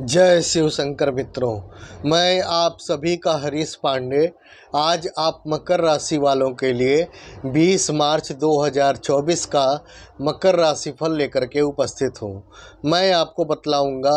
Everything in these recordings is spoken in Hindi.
जय शिव शंकर मित्रों मैं आप सभी का हरीश पांडे आज आप मकर राशि वालों के लिए 20 मार्च 2024 का मकर राशि फल लेकर के उपस्थित हूँ मैं आपको बतलाऊँगा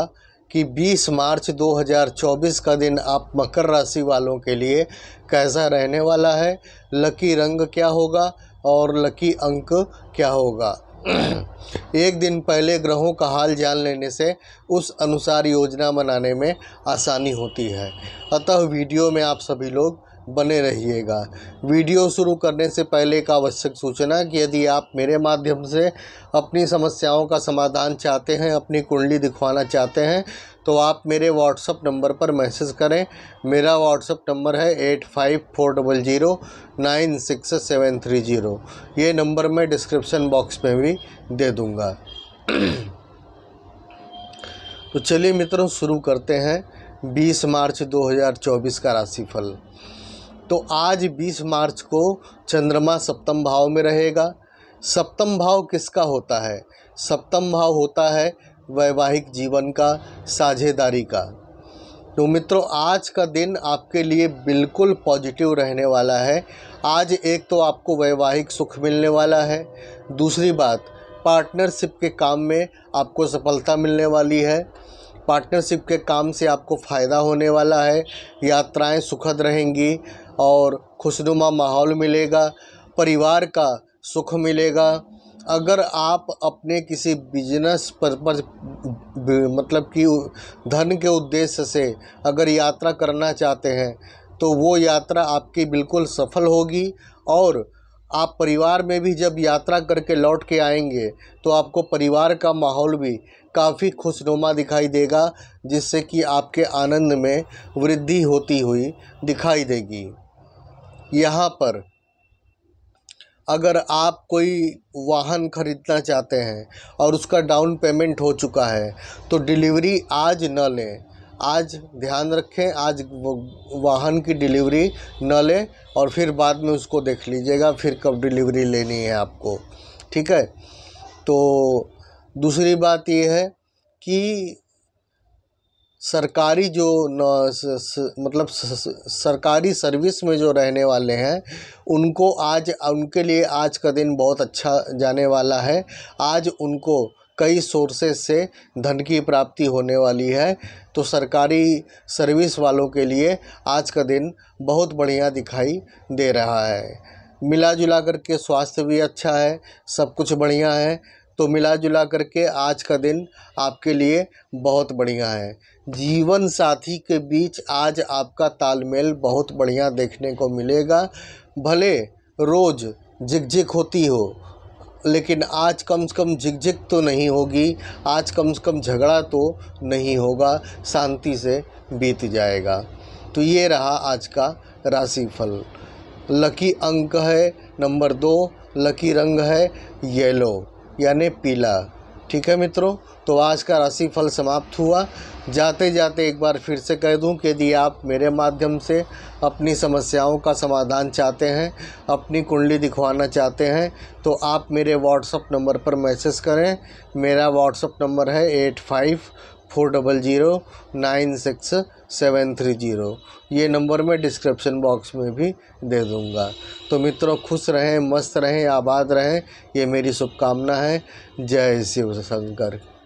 कि 20 मार्च 2024 का दिन आप मकर राशि वालों के लिए कैसा रहने वाला है लकी रंग क्या होगा और लकी अंक क्या होगा एक दिन पहले ग्रहों का हाल जान लेने से उस अनुसार योजना बनाने में आसानी होती है अतः वीडियो में आप सभी लोग बने रहिएगा वीडियो शुरू करने से पहले एक आवश्यक सूचना कि यदि आप मेरे माध्यम से अपनी समस्याओं का समाधान चाहते हैं अपनी कुंडली दिखवाना चाहते हैं तो आप मेरे व्हाट्सअप नंबर पर मैसेज करें मेरा व्हाट्सअप नंबर है eight five four double zero nine six seven three zero ये नंबर मैं डिस्क्रिप्शन बॉक्स में भी दे दूँगा तो चलिए मित्रों शुरू करते हैं 20 मार्च 2024 का राशिफल तो आज 20 मार्च को चंद्रमा सप्तम भाव में रहेगा सप्तम भाव किसका होता है सप्तम भाव होता है वैवाहिक जीवन का साझेदारी का तो मित्रों आज का दिन आपके लिए बिल्कुल पॉजिटिव रहने वाला है आज एक तो आपको वैवाहिक सुख मिलने वाला है दूसरी बात पार्टनरशिप के काम में आपको सफलता मिलने वाली है पार्टनरशिप के काम से आपको फ़ायदा होने वाला है यात्राएं सुखद रहेंगी और खुशनुमा माहौल मिलेगा परिवार का सुख मिलेगा अगर आप अपने किसी बिजनेस पर मतलब कि धन के उद्देश्य से अगर यात्रा करना चाहते हैं तो वो यात्रा आपकी बिल्कुल सफल होगी और आप परिवार में भी जब यात्रा करके लौट के आएंगे तो आपको परिवार का माहौल भी काफ़ी खुशनुमा दिखाई देगा जिससे कि आपके आनंद में वृद्धि होती हुई दिखाई देगी यहाँ पर अगर आप कोई वाहन खरीदना चाहते हैं और उसका डाउन पेमेंट हो चुका है तो डिलीवरी आज न लें आज ध्यान रखें आज वाहन की डिलीवरी न लें और फिर बाद में उसको देख लीजिएगा फिर कब डिलीवरी लेनी है आपको ठीक है तो दूसरी बात ये है कि सरकारी जो न, स, स, मतलब स, स, सरकारी सर्विस में जो रहने वाले हैं उनको आज उनके लिए आज का दिन बहुत अच्छा जाने वाला है आज उनको कई सोर्सेस से धन की प्राप्ति होने वाली है तो सरकारी सर्विस वालों के लिए आज का दिन बहुत बढ़िया दिखाई दे रहा है मिला जुला करके स्वास्थ्य भी अच्छा है सब कुछ बढ़िया है तो मिला जुला करके आज का दिन आपके लिए बहुत बढ़िया है जीवन साथी के बीच आज आपका तालमेल बहुत बढ़िया देखने को मिलेगा भले रोज़ झिकझिक होती हो लेकिन आज कम से कम झिकझिक तो नहीं होगी आज कम से कम झगड़ा तो नहीं होगा शांति से बीत जाएगा तो ये रहा आज का राशिफल लकी अंक है नंबर दो लकी रंग है येलो यानी पीला ठीक है मित्रों तो आज का राशि फल समाप्त हुआ जाते जाते एक बार फिर से कह दूं कि यदि आप मेरे माध्यम से अपनी समस्याओं का समाधान चाहते हैं अपनी कुंडली दिखवाना चाहते हैं तो आप मेरे व्हाट्सअप नंबर पर मैसेज करें मेरा व्हाट्सअप नंबर है eight five four double zero nine six seven three zero ये नंबर मैं डिस्क्रिप्शन बॉक्स में भी दे दूँगा तो मित्रों खुश रहें मस्त रहें आबाद रहें ये मेरी शुभकामना है जय शिव शंकर